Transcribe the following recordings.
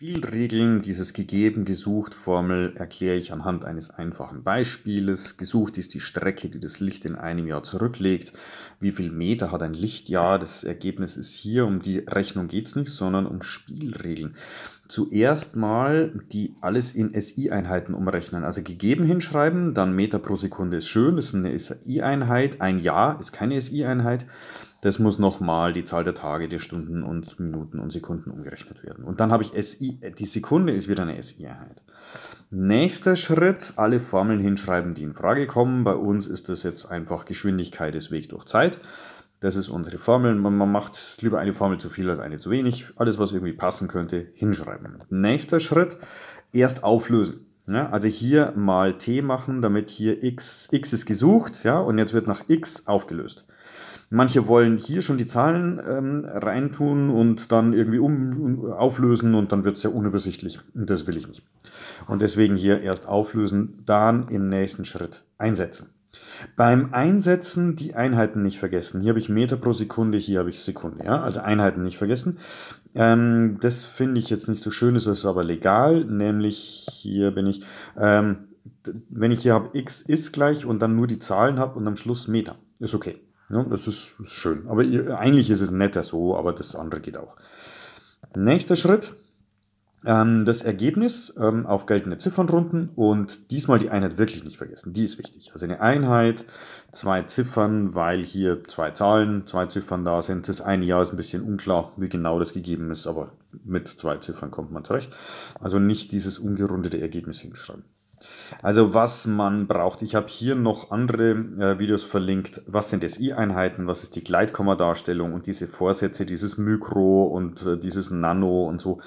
Spielregeln dieses gegeben gesucht Formel erkläre ich anhand eines einfachen Beispieles. Gesucht ist die Strecke, die das Licht in einem Jahr zurücklegt. Wie viel Meter hat ein Lichtjahr? Das Ergebnis ist hier, um die Rechnung geht es nicht, sondern um Spielregeln. Zuerst mal die alles in SI-Einheiten umrechnen. Also gegeben hinschreiben, dann Meter pro Sekunde ist schön, das ist eine SI-Einheit. Ein Jahr ist keine SI-Einheit. Das muss nochmal die Zahl der Tage, der Stunden und Minuten und Sekunden umgerechnet werden. Und dann habe ich SI, äh, die Sekunde ist wieder eine SI-Einheit. Nächster Schritt, alle Formeln hinschreiben, die in Frage kommen. Bei uns ist das jetzt einfach Geschwindigkeit des Weg durch Zeit. Das ist unsere Formel. Man, man macht lieber eine Formel zu viel als eine zu wenig. Alles, was irgendwie passen könnte, hinschreiben. Nächster Schritt, erst auflösen. Ja, also hier mal t machen, damit hier x, x ist gesucht ja, und jetzt wird nach x aufgelöst. Manche wollen hier schon die Zahlen ähm, reintun und dann irgendwie um, auflösen und dann wird es ja unübersichtlich. Und das will ich nicht. Und deswegen hier erst auflösen, dann im nächsten Schritt einsetzen. Beim Einsetzen die Einheiten nicht vergessen. Hier habe ich Meter pro Sekunde, hier habe ich Sekunde. Ja? Also Einheiten nicht vergessen. Ähm, das finde ich jetzt nicht so schön, das ist aber legal. Nämlich hier bin ich, ähm, wenn ich hier habe x ist gleich und dann nur die Zahlen habe und am Schluss Meter. Ist okay. Ja, das ist, ist schön. Aber eigentlich ist es netter so, aber das andere geht auch. Nächster Schritt, ähm, das Ergebnis ähm, auf geltende Ziffernrunden und diesmal die Einheit wirklich nicht vergessen. Die ist wichtig. Also eine Einheit, zwei Ziffern, weil hier zwei Zahlen, zwei Ziffern da sind. Das eine Jahr ist ein bisschen unklar, wie genau das gegeben ist, aber mit zwei Ziffern kommt man zurecht. Also nicht dieses ungerundete Ergebnis hinschreiben. Also was man braucht, ich habe hier noch andere äh, Videos verlinkt, was sind SI-Einheiten, was ist die Gleitkommadarstellung und diese Vorsätze, dieses Mikro und äh, dieses Nano und so,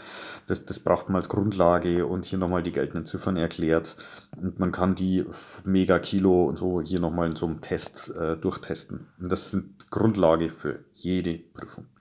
das, das braucht man als Grundlage und hier nochmal die geltenden Ziffern erklärt und man kann die Megakilo und so hier nochmal in so einem Test äh, durchtesten. Und das sind Grundlage für jede Prüfung.